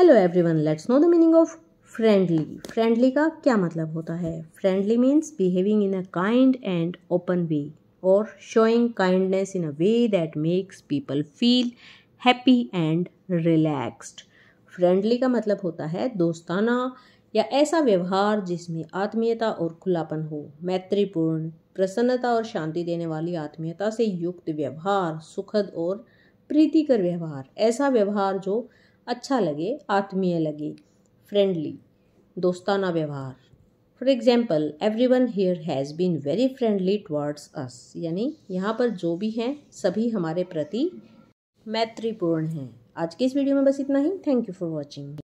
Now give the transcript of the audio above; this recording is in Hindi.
hello everyone let's know the meaning of friendly friendly का क्या मतलब होता है friendly means behaving in a kind and open way और showing kindness in a way that makes people feel happy and relaxed friendly का मतलब होता है दोस्ताना या ऐसा व्यवहार जिसमें आत्मीयता और खुलापन हो मैत्रीपूर्ण प्रसन्नता और शांति देने वाली आत्मीयता से युक्त व्यवहार सुखद और प्रीतिकर व्यवहार ऐसा व्यवहार जो अच्छा लगे आत्मीय लगे फ्रेंडली दोस्ताना व्यवहार for example everyone here has been very friendly towards us यानी यहाँ पर जो भी हैं सभी हमारे प्रति मैत्रीपूर्ण हैं आज के इस वीडियो में बस इतना ही थैंक यू फॉर वॉचिंग